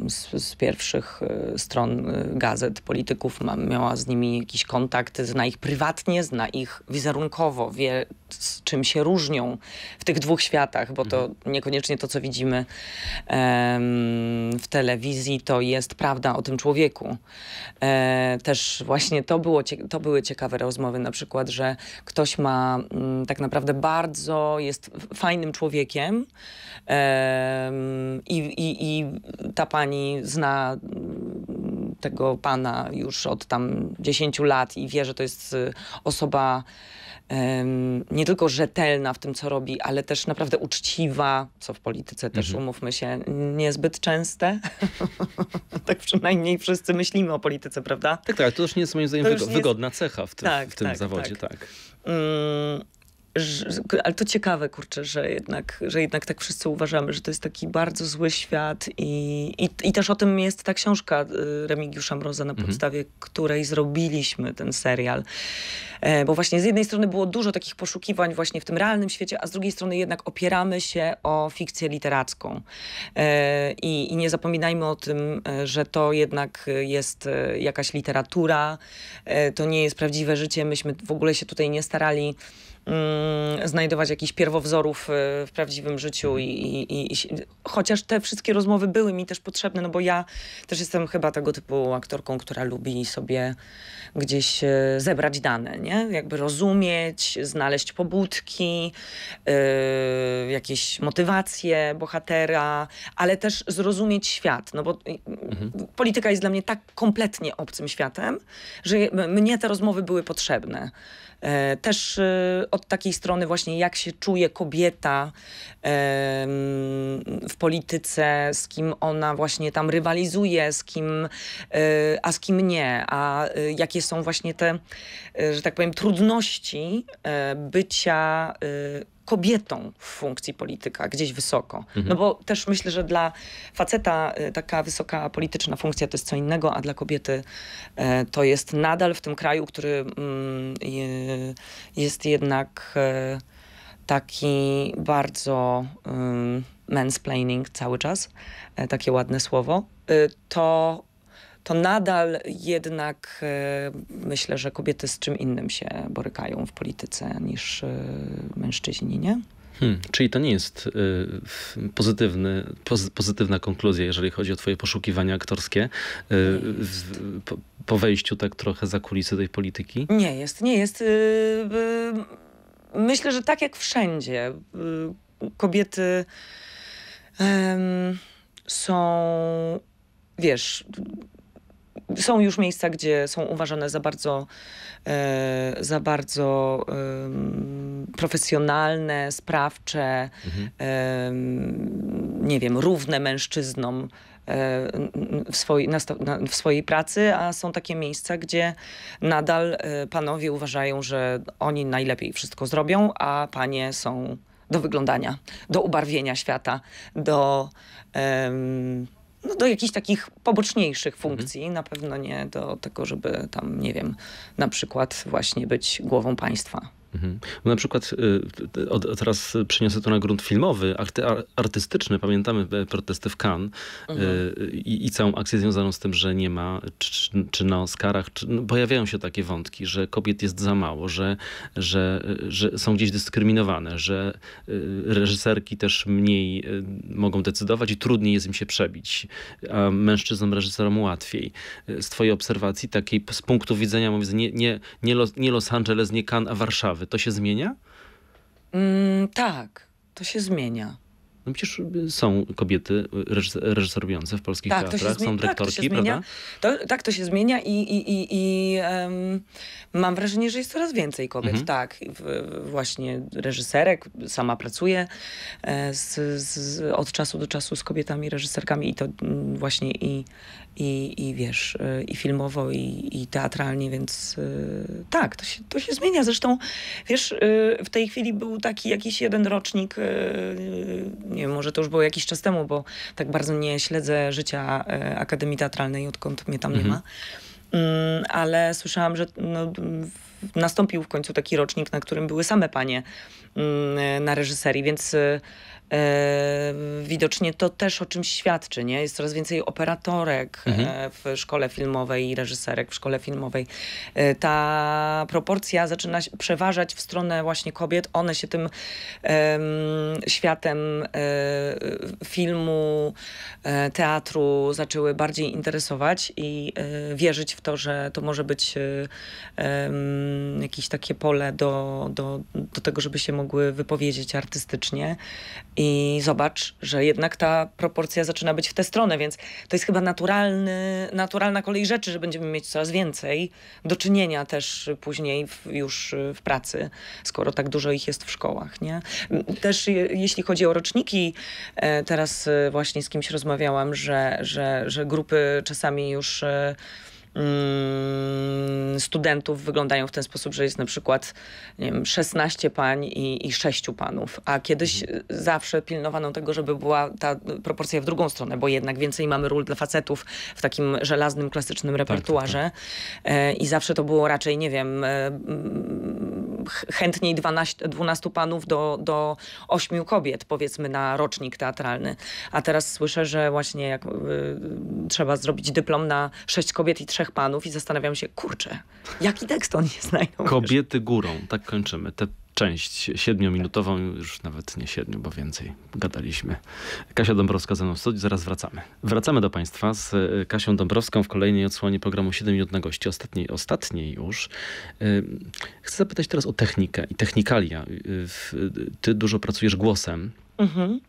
z, z pierwszych stron gazet polityków, ma, miała z nimi jakiś kontakt, zna ich prywatnie, zna ich wizerunkowo, wie z czym się różnią w tych dwóch światach, bo to mhm. niekoniecznie to, co widzimy um, w telewizji, to jest prawda o tym człowieku. E, też właśnie to, było, to były ciekawe rozmowy, na przykład, że ktoś ma mm, tak naprawdę bardzo, jest fajnym człowiekiem i, i, i ta pani zna mm, tego pana już od tam 10 lat i wie, że to jest y, osoba nie tylko rzetelna w tym, co robi, ale też naprawdę uczciwa, co w polityce też mhm. umówmy się, niezbyt częste. tak przynajmniej wszyscy myślimy o polityce, prawda? Tak, tak. To już nie jest moim zdaniem wygo wygodna cecha w, tym, tak, w tym tak, zawodzie. tak. tak. Mm, że, ale to ciekawe, kurczę, że jednak, że jednak tak wszyscy uważamy, że to jest taki bardzo zły świat i, i, i też o tym jest ta książka y, Remigiusza Mroza, na mhm. podstawie mhm. której zrobiliśmy ten serial. E, bo właśnie z jednej strony było dużo takich poszukiwań właśnie w tym realnym świecie, a z drugiej strony jednak opieramy się o fikcję literacką. E, i, I nie zapominajmy o tym, e, że to jednak jest e, jakaś literatura, e, to nie jest prawdziwe życie, myśmy w ogóle się tutaj nie starali Mm, znajdować jakichś pierwowzorów y, w prawdziwym życiu. I, i, i, chociaż te wszystkie rozmowy były mi też potrzebne, no bo ja też jestem chyba tego typu aktorką, która lubi sobie gdzieś y, zebrać dane, nie? Jakby rozumieć, znaleźć pobudki, yy, jakieś motywacje bohatera, ale też zrozumieć świat, no bo y, mhm. polityka jest dla mnie tak kompletnie obcym światem, że mnie te rozmowy były potrzebne. E, też e, od takiej strony właśnie jak się czuje kobieta w polityce, z kim ona właśnie tam rywalizuje, z kim, e, a z kim nie, a jakie są właśnie te, że tak powiem, trudności bycia kobietą w funkcji polityka, gdzieś wysoko. Mhm. No bo też myślę, że dla faceta y, taka wysoka polityczna funkcja to jest co innego, a dla kobiety y, to jest nadal w tym kraju, który mm, y, jest jednak taki bardzo mansplaining cały czas, takie ładne słowo, to to nadal jednak e, myślę, że kobiety z czym innym się borykają w polityce niż e, mężczyźni, nie? Hmm, czyli to nie jest y, pozytywny, poz, pozytywna konkluzja, jeżeli chodzi o twoje poszukiwania aktorskie y, w, po, po, wejściu tak trochę za kulisy tej polityki? Nie jest, nie jest. Y, myślę, że tak jak wszędzie kobiety są, wiesz są już miejsca, gdzie są uważane za bardzo, e, za bardzo profesjonalne, sprawcze, mhm. nie wiem, równe mężczyznom e, w, swoj, na, w swojej pracy, a są takie miejsca, gdzie nadal e, panowie uważają, że oni najlepiej wszystko zrobią, a panie są do wyglądania, do ubarwienia świata, do no, do jakichś takich poboczniejszych mhm. funkcji, mhm. na pewno nie do tego, żeby tam, nie wiem, na przykład właśnie być głową państwa. Mhm. Na przykład y, teraz przeniosę to na grunt filmowy, artystyczny. Pamiętamy e, protesty w Cannes mhm. Y, i, i, całą akcję związaną z tym, że nie ma, czy, czy na Oscarach, czy, no, pojawiają się takie wątki, że kobiet jest za mało, że, że, że są gdzieś dyskryminowane, że y, reżyserki też mniej mogą decydować i trudniej jest im się przebić, a mężczyznom reżyserom łatwiej. Z twojej obserwacji, takiej z punktu widzenia, mówię, nie, nie, nie, Los, nie Los Angeles, nie Cannes, a Warszawy, sprawy. To się zmienia? Mm, tak, to się zmienia. No przecież y, są kobiety y, reżyserujące w polskich tak, teatrach, są dyrektorki, tak, to prawda? To, tak, to się zmienia i, i, i, i um, mam wrażenie, że jest coraz więcej kobiet, mhm. tak. W, właśnie reżyserek, sama pracuję e, z, z, od czasu do czasu z kobietami reżyserkami i to mm, właśnie i i, i wiesz, y, i filmowo, i, i teatralnie, więc y, tak, to się, to się zmienia. Zresztą, wiesz, y, w tej chwili był taki jakiś jeden rocznik, nie wiem, może to już było jakiś czas temu, bo tak bardzo nie śledzę życia Akademii Teatralnej, odkąd mnie tam mhm. nie ma. Mm, ale słyszałam, że no, nastąpił w końcu taki rocznik, na którym były same panie mm, na reżyserii, więc widocznie to też o czymś świadczy, nie? Jest coraz więcej operatorek e, mhm. w szkole filmowej i reżyserek w szkole filmowej. E, ta proporcja zaczyna przeważać w stronę właśnie kobiet. One się tym światem e, filmu, teatru zaczęły bardziej interesować i wierzyć w to, że to może być jakieś takie pole do, do, do tego, żeby się mogły wypowiedzieć artystycznie i zobacz, że jednak ta proporcja zaczyna być w tę stronę, więc to jest chyba naturalny, naturalna kolej rzeczy, że będziemy mieć coraz więcej do czynienia też później w, już w pracy, skoro tak dużo ich jest w szkołach. Nie? Też jeśli chodzi o roczniki, e, teraz właśnie z kimś rozmawiałam, że, że, że grupy czasami już e, Mm, studentów wyglądają w ten sposób, że jest na przykład nie wiem, 16 pań i, i 6 panów, a kiedyś mhm. Y, zawsze pilnowano tego, żeby była ta proporcja w drugą stronę, bo jednak więcej mamy ról dla facetów w takim żelaznym, klasycznym tak, tak, repertuarze tak, tak, tak. i zawsze to było raczej, nie wiem, e, chętniej 12, 12 panów do, do 8 kobiet, powiedzmy, na rocznik teatralny. A teraz słyszę, że właśnie jak, y, trzeba zrobić dyplom na 6 kobiet i 3 panów i zastanawiam się, kurczę, jaki tekst oni znajdą? Kobiety górą, tak kończymy. Te część siedmiominutową, już nawet nie siedmiu, bo więcej gadaliśmy. Kasia Dąbrowska ze mną w studiu, zaraz wracamy. Wracamy do Państwa z e, Kasią Dąbrowską w kolejnej odsłonie programu 7 minut na gości, ostatniej, ostatniej już. E, chcę zapytać teraz o technikę i technikalia. E, ty dużo pracujesz głosem. Mhm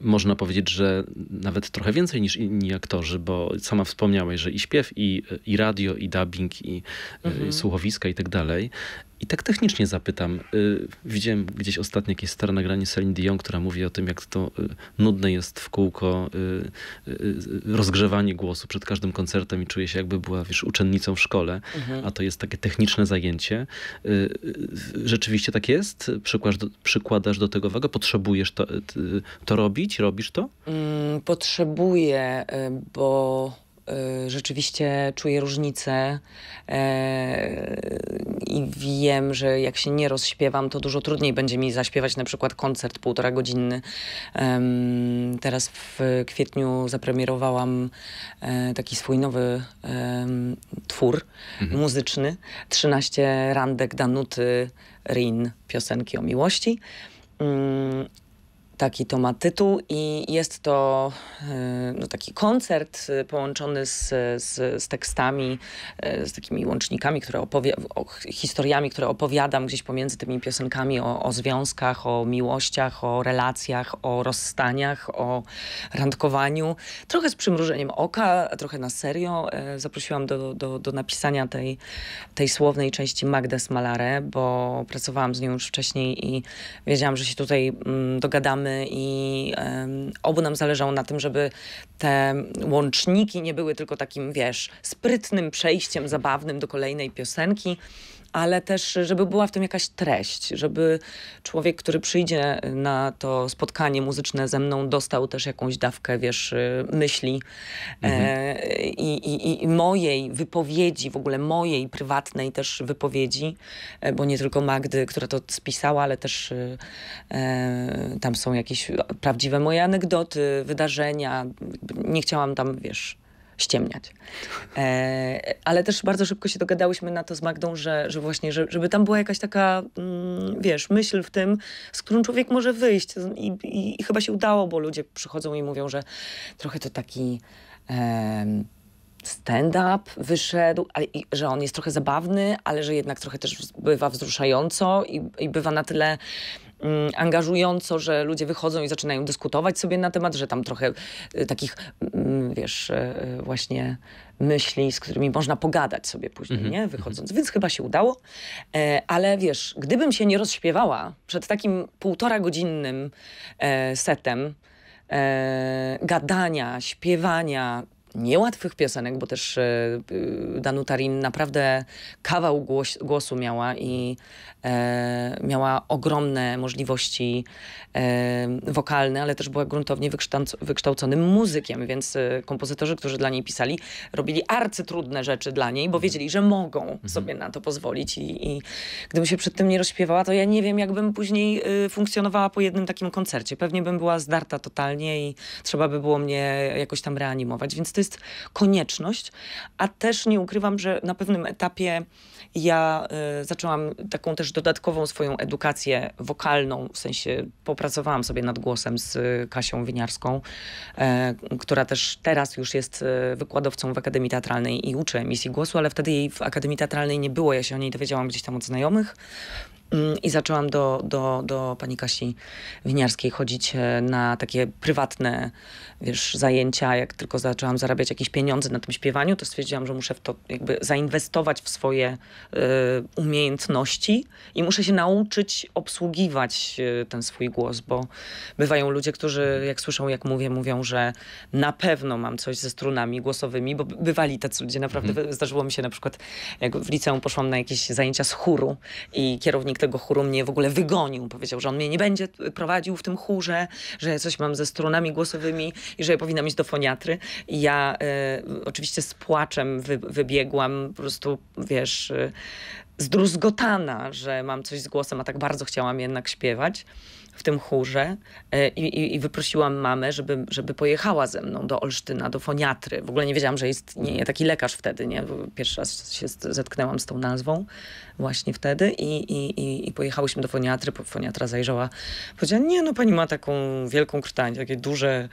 można powiedzieć, że nawet trochę więcej niż inni aktorzy, bo sama wspomniałeś, że i śpiew, i, i radio, i dubbing, i, mhm. i słuchowiska i tak dalej. I tak technicznie zapytam. Y, widziałem gdzieś ostatnio jakieś stare nagranie Celine Dion, która mówi o tym, jak to y, nudne jest w kółko y, rozgrzewanie głosu przed każdym koncertem i czuje się jakby była wiesz, uczennicą w szkole, mhm. a to jest takie techniczne zajęcie. Rzeczywiście tak jest? Przykładasz do, tego wagę? Potrzebujesz to, to robić? Robisz to? Mm, potrzebuję, bo Y, rzeczywiście czuję różnicę y, i wiem, że jak się nie rozśpiewam, to dużo trudniej będzie mi zaśpiewać na przykład koncert półtora godzinny. Teraz w kwietniu zapremierowałam e, taki swój nowy twór mhm. muzyczny, 13 randek Danuty Rin, piosenki o miłości. Mm, Taki to ma tytuł i jest to e, no, taki koncert e, połączony z, z, z tekstami, e, z takimi łącznikami, które opowie, o, historiami, które opowiadam gdzieś pomiędzy tymi piosenkami o, o związkach, o miłościach, o relacjach, o rozstaniach, o randkowaniu. Trochę z przymrużeniem oka, trochę na serio. Zaprosiłam do, do, do napisania tej, tej słownej części Magdes Smalare, bo pracowałam z nią już wcześniej i wiedziałam, że się tutaj mm, dogadamy mamy i um, obu nam zależało na tym, żeby te łączniki nie były tylko takim, wiesz, sprytnym przejściem zabawnym do kolejnej piosenki, ale też, żeby była w tym jakaś treść, żeby człowiek, który przyjdzie na to spotkanie muzyczne ze mną, dostał też jakąś dawkę, wiesz, myśli e, mhm. e, i, i, i, mojej wypowiedzi, w ogóle mojej prywatnej też wypowiedzi, e, bo nie tylko Magdy, która to spisała, ale też e, tam są jakieś prawdziwe moje anegdoty, wydarzenia. Nie chciałam tam, wiesz, ściemniać. E, ale też bardzo szybko się dogadałyśmy na to z Magdą, że, że właśnie, że, żeby tam była jakaś taka, mm, wiesz, myśl w tym, z którą człowiek może wyjść. I, i, I, chyba się udało, bo ludzie przychodzą i mówią, że trochę to taki... E, stand-up wyszedł, ale, i, że on jest trochę zabawny, ale że jednak trochę też bywa wzruszająco i, i bywa na tyle Mm, angażująco, że ludzie wychodzą i zaczynają dyskutować sobie na temat, że tam trochę y, takich, mm, wiesz, y, y, właśnie myśli, z którymi można pogadać sobie później, mhm. nie? Mhm. Wychodząc. Więc chyba się udało. E, ale wiesz, gdybym się nie rozśpiewała przed takim półtora godzinnym e, setem e, gadania, śpiewania, niełatwych piosenek, bo też e, e, Danutarin naprawdę kawał głos, głosu miała i e, miała ogromne możliwości e, wokalne, ale też była gruntownie wykształconym muzykiem, więc e, kompozytorzy, którzy dla niej pisali, robili arcytrudne rzeczy dla niej, bo mhm. wiedzieli, że mogą mhm. sobie na to pozwolić i, i gdybym się przed tym nie rozśpiewała, to ja nie wiem, jakbym później funkcjonowała po jednym takim koncercie. Pewnie bym była zdarta totalnie i trzeba by było mnie jakoś tam reanimować, więc to jest jest konieczność, a też nie ukrywam, że na pewnym etapie ja y, zaczęłam taką też dodatkową swoją edukację wokalną, w sensie popracowałam sobie nad głosem z Kasią Winiarską, y, która też teraz już jest y, wykładowcą w Akademii Teatralnej i uczy emisji głosu, ale wtedy jej w Akademii Teatralnej nie było, ja się o niej dowiedziałam gdzieś tam od znajomych. Mm, I zaczęłam do, do, do pani Kasi Winiarskiej chodzić e, na takie prywatne wiesz, zajęcia. Jak tylko zaczęłam zarabiać jakieś pieniądze na tym śpiewaniu, to stwierdziłam, że muszę w to jakby zainwestować w swoje y, umiejętności i muszę się nauczyć obsługiwać y, ten swój głos, bo bywają ludzie, którzy jak słyszą, jak mówię, mówią, że na pewno mam coś ze strunami głosowymi, bo bywali tacy ludzie. Naprawdę zdarzyło mhm. mi się na przykład, jak w liceum poszłam na jakieś zajęcia z chóru i kierownik tego chóru mnie w ogóle wygonił. Powiedział, że on mnie nie będzie prowadził w tym chórze, że coś mam ze strunami głosowymi i że ja powinnam iść do foniatry. I ja e, oczywiście z płaczem wy, wybiegłam, po prostu, wiesz, y, zdruzgotana, że mam coś z głosem, a tak bardzo chciałam jednak śpiewać w tym chórze e, i, i, i, wyprosiłam mamę, żeby, żeby pojechała ze mną do Olsztyna, do Foniatry. W ogóle nie wiedziałam, że istnieje taki lekarz wtedy, nie? Pierwszy raz się zetknęłam z tą nazwą właśnie wtedy i, i, i, i pojechałyśmy do Foniatry, Foniatra zajrzała, powiedziała, nie no pani ma taką wielką krtań, takie duże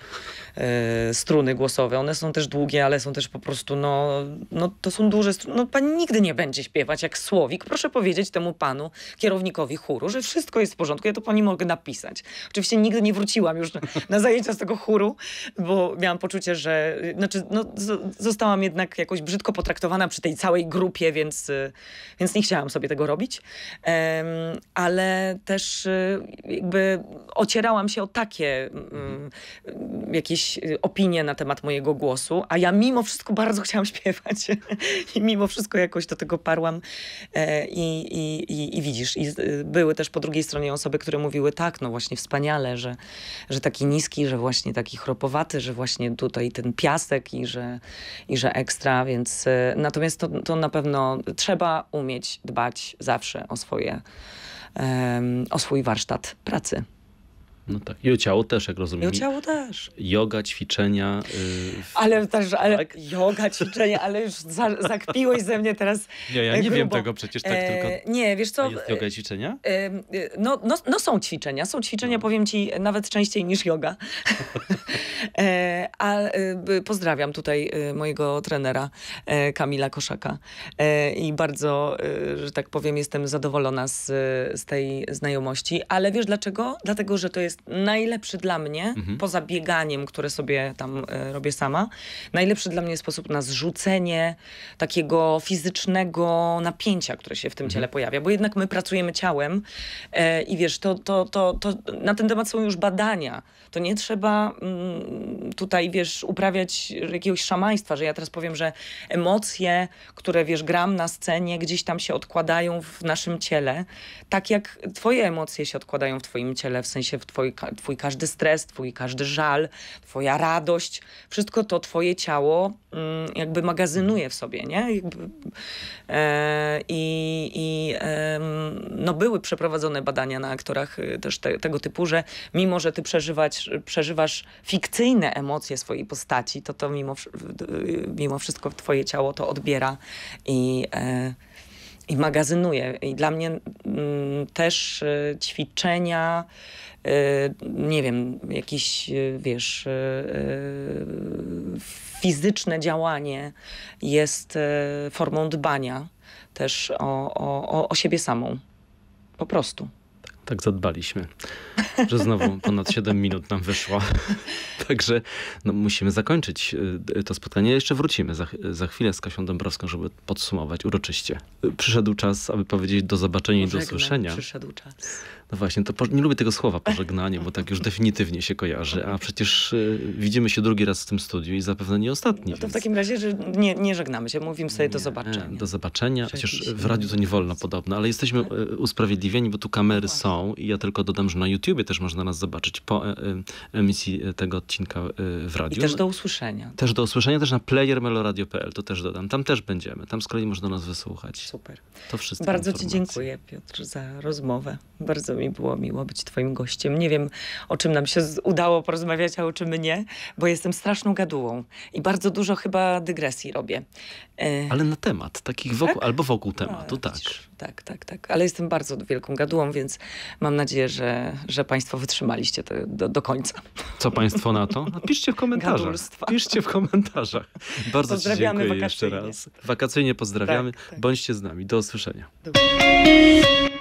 e, struny głosowe, one są też długie, ale są też po prostu, no, no to są duże struny, no pani nigdy nie będzie śpiewać jak słowik, proszę powiedzieć temu panu, kierownikowi chóru, że wszystko jest w porządku, ja to pani mogę napisać pisać. Oczywiście nigdy nie wróciłam już na, zajęcia z tego chóru, bo miałam poczucie, że znaczy, no, zostałam jednak jakoś brzydko potraktowana przy tej całej grupie, więc, więc nie chciałam sobie tego robić. Um, ale też y, jakby ocierałam się o takie um, jakieś y, opinie na temat mojego głosu, a ja mimo wszystko bardzo chciałam śpiewać i mimo wszystko jakoś do tego parłam. E, i, i, i, I widzisz, i były też po drugiej stronie osoby, które mówiły tak, no, no właśnie wspaniale, że, że taki niski, że właśnie taki chropowaty, że właśnie tutaj ten piasek i że, i że ekstra, więc y, natomiast to, to na pewno trzeba umieć dbać zawsze o swoje, um, o swój warsztat pracy. No tak. I o ciało też, jak rozumiem. I o ciało też. Joga, ćwiczenia. Yy... Ale też, ale tak? joga, ćwiczenia, ale już za, zakpiłeś ze mnie teraz. Nie, ja nie e, wiem tego przecież tak e, tylko. Nie, wiesz co. jest joga i ćwiczenia? E, e, no, no, no są ćwiczenia. Są ćwiczenia, no. powiem ci, nawet częściej niż joga. e, a e, y, pozdrawiam tutaj mojego trenera Kamila Koszaka. I bardzo, że tak powiem, jestem zadowolona z, z tej znajomości. Ale wiesz dlaczego? Dlatego, że to jest jest najlepszy dla mnie, mhm. poza bieganiem, które sobie tam e, robię sama, najlepszy dla mnie sposób na zrzucenie takiego fizycznego napięcia, które się w tym mhm. ciele pojawia, bo jednak my pracujemy ciałem e, i wiesz, to, to, to, to na ten temat są już badania. To nie trzeba mm, tutaj, wiesz, uprawiać jakiegoś szamaństwa, że ja teraz powiem, że emocje, które, wiesz, gram na scenie, gdzieś tam się odkładają w naszym ciele tak jak twoje emocje się odkładają w twoim ciele, w sensie w twój, twój każdy stres, twój każdy żal, twoja radość, wszystko to twoje ciało mm, jakby magazynuje w sobie, nie? Jakby, e, I i e, no były przeprowadzone badania na aktorach y, też te, tego typu, że mimo, że ty przeżywać, przeżywasz fikcyjne emocje swojej postaci, to to mimo, y, mimo wszystko twoje ciało to odbiera i... E, i magazynuję. I dla mnie mm, też y, ćwiczenia, y, nie wiem, jakieś, y, wiesz, fizyczne działanie jest formą dbania też o, o, o siebie samą. Po prostu tak zadbaliśmy, że znowu ponad 7 minut nam wyszło. Także no, musimy zakończyć y, to spotkanie. Jeszcze wrócimy za, za chwilę z Kasią Dąbrowską, żeby podsumować uroczyście. Przyszedł czas, aby powiedzieć do zobaczenia i do usłyszenia. Przyszedł czas. No właśnie, to nie lubię tego słowa pożegnanie, bo tak już definitywnie się kojarzy, a przecież y, widzimy się drugi raz w tym studiu i zapewne nie ostatni. No to więc... w takim razie, że nie, nie żegnamy się, mówimy sobie nie, do zobaczenia. Do zobaczenia, przecież w radiu to nie wolno podobno, ale jesteśmy tak. y, usprawiedliwieni, bo tu kamery są i ja tylko dodam, że na YouTubie też można nas zobaczyć po y, emisji e, tego odcinka w radiu. I też do usłyszenia. Też do usłyszenia, też na playermeloradio.pl, to też dodam. Tam też będziemy, tam z kolei można nas wysłuchać. Super. To wszystko. Bardzo informacje. ci dziękuję Piotr za rozmowę. Bardzo mi było miło być Twoim gościem. Nie wiem, o czym nam się udało porozmawiać, a o czym nie, bo jestem straszną gadułą i bardzo dużo chyba dygresji robię. E, Ale na temat, takich wokół, tak? albo wokół tematu, no, tak. Widzisz, tak, tak, tak. Ale jestem bardzo wielką gadułą, więc mam nadzieję, że, że Państwo wytrzymaliście to do, do końca. Co Państwo na to? Napiszcie no, w komentarzach. Gadulstwa. Piszcie w komentarzach. Bardzo Ci dziękuję jeszcze raz. Wakacyjnie pozdrawiamy. Tak, tak. Bądźcie z nami. Do usłyszenia. Dobrze.